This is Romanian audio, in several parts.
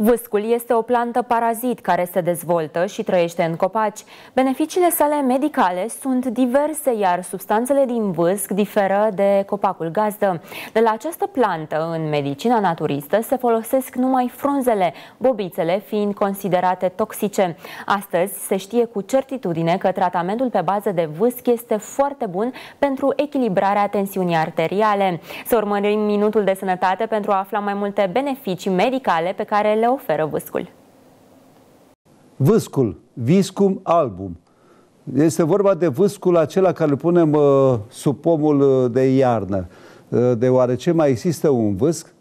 Vâscul este o plantă parazit care se dezvoltă și trăiește în copaci. Beneficiile sale medicale sunt diverse, iar substanțele din vâsc diferă de copacul gazdă. De la această plantă, în medicina naturistă, se folosesc numai frunzele, bobițele fiind considerate toxice. Astăzi se știe cu certitudine că tratamentul pe bază de vâsc este foarte bun pentru echilibrarea tensiunii arteriale. Să urmărim minutul de sănătate pentru a afla mai multe beneficii medicale pe care le le oferă vâscul. Vâscul, viscum album. Este vorba de vâscul acela care îl punem uh, sub pomul uh, de iarnă, uh, deoarece mai există un vâsc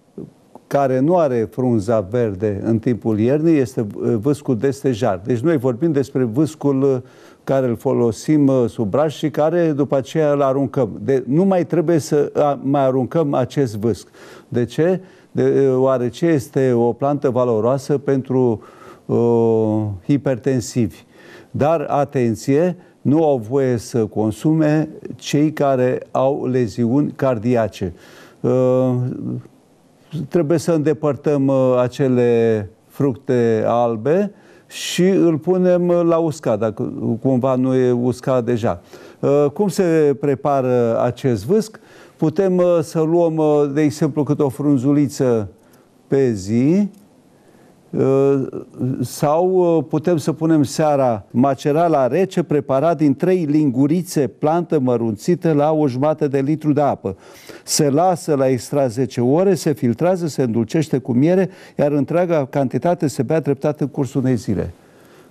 care nu are frunza verde în timpul iernii este uh, vâscul stejar. Deci noi vorbim despre vâscul uh, care îl folosim uh, sub braș și care după aceea îl aruncăm. De, nu mai trebuie să mai aruncăm acest vâsc. De ce? De, oarece este o plantă valoroasă pentru uh, hipertensivi. Dar, atenție, nu au voie să consume cei care au leziuni cardiace. Uh, trebuie să îndepărtăm uh, acele fructe albe și îl punem uh, la uscat, dacă cumva nu e uscat deja. Uh, cum se prepară acest vâsc? Putem să luăm, de exemplu, câte o frunzuliță pe zi, Uh, sau uh, putem să punem seara macerala la rece preparat din trei lingurițe plantă mărunțită la o jumătate de litru de apă. Se lasă la extra 10 ore, se filtrează, se îndulcește cu miere, iar întreaga cantitate se bea treptat în cursul unei zile.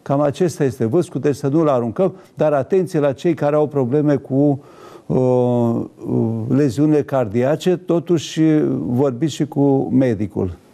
Cam acesta este vâscul, deci să nu-l aruncăm, dar atenție la cei care au probleme cu uh, uh leziune cardiace, totuși vorbiți și cu medicul.